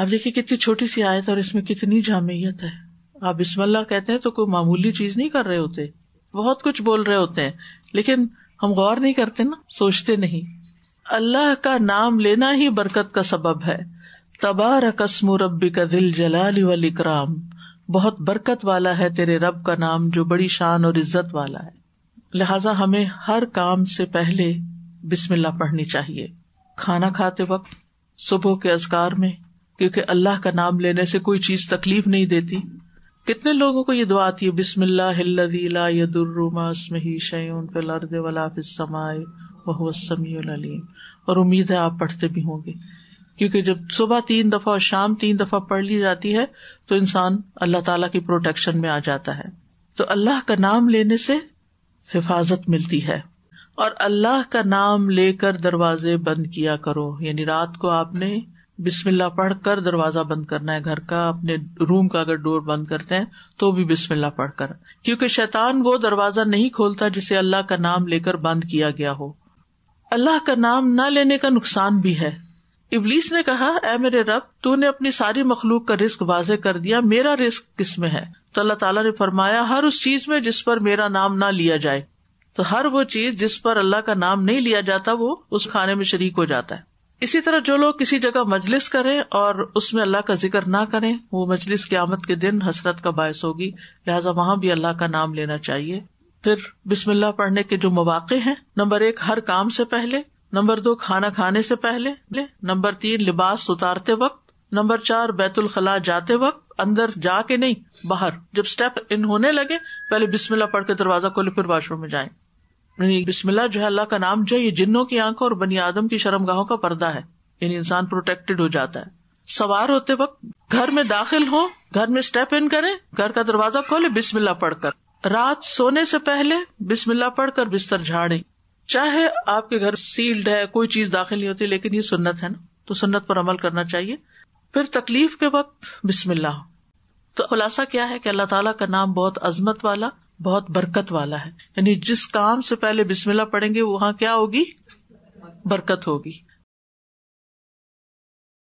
आप देखिए कितनी छोटी सी आयत और इसमें कितनी जामियत है आप बिस्मल्ला कहते हैं तो कोई मामूली चीज नहीं कर रहे होते बहुत कुछ बोल रहे होते हैं लेकिन हम गौर नहीं करते ना सोचते नहीं अल्लाह का नाम लेना ही बरकत का सबब है तबार कसम रबी का दिल जलाल वल इकराम बहुत बरकत वाला है तेरे रब का नाम जो बड़ी शान और इज्जत वाला है लिहाजा हमें हर काम से पहले बिस्मिल्लाह पढ़नी चाहिए खाना खाते वक्त सुबह के अजगार में क्योंकि अल्लाह का नाम लेने से कोई चीज तकलीफ नहीं देती कितने लोगों को ये दुआ आती है बिस्मिल्ला यदुर्रुमासमीम और उम्मीद है आप पढ़ते भी होंगे क्योंकि जब सुबह तीन दफा और शाम तीन दफा पढ़ ली जाती है तो इंसान अल्लाह ताला की प्रोटेक्शन में आ जाता है तो अल्लाह का नाम लेने से हिफाजत मिलती है और अल्लाह का नाम लेकर दरवाजे बंद किया करो यानी रात को आपने बिस्मिल्ला पढ़ कर दरवाजा बंद करना है घर का अपने रूम का अगर डोर बंद करते हैं तो भी बिस्मिल्ला पढ़ कर क्यूँकी शैतान वो दरवाजा नहीं खोलता जिसे अल्लाह का नाम लेकर बंद किया गया हो अल्लाह का नाम न लेने का नुकसान भी है इबलीस ने कहा ए मेरे रब तू ने अपनी सारी मखलूक का रिस्क वाजे कर दिया मेरा रिस्क किस में है तो अल्लाह ताला ने फरमाया हर उस चीज में जिस पर मेरा नाम न लिया जाए तो हर वो चीज जिस पर अल्लाह का नाम नहीं लिया जाता वो उस खाने में शरीक हो जाता है इसी तरह जो लोग किसी जगह मजलिस करें और उसमें अल्लाह का जिक्र ना करें वो मजलिस की आमद के दिन हसरत का बायस होगी लिहाजा वहां भी अल्लाह का नाम लेना चाहिए फिर बिस्मिल्ला पढ़ने के जो मौाक़े हैं नंबर एक हर काम से पहले नंबर दो खाना खाने से पहले नंबर तीन लिबास उतारते वक्त नंबर चार बैतुलखला जाते वक्त अंदर जा के नहीं बाहर जब स्टेप इन होने लगे पहले बिस्मिल्ला पढ़ के दरवाजा खोले फिर वाशरूम में जाए यानी बिस्मिल्लाह जो है अल्लाह का नाम जो ये जिन्नों की आंखों और बनी आदम की शर्मगाहों का पर्दा है यानी इंसान प्रोटेक्टेड हो जाता है सवार होते वक्त घर में दाखिल हो घर में स्टेप इन करे घर का दरवाजा खोले बिस्मिल्ला पढ़कर रात सोने से पहले बिस्मिल्ला पढ़कर बिस्तर झाड़े चाहे आपके घर सील्ड है कोई चीज दाखिल नहीं होती लेकिन ये सुन्नत है ना तो सुन्नत पर अमल करना चाहिए फिर तकलीफ के वक्त बिस्मिल्ला तो खुलासा क्या है कि अल्लाह ताला का नाम बहुत अजमत वाला बहुत बरकत वाला है यानी जिस काम से पहले बिस्मिल्लाह पढ़ेंगे वहां क्या होगी बरकत होगी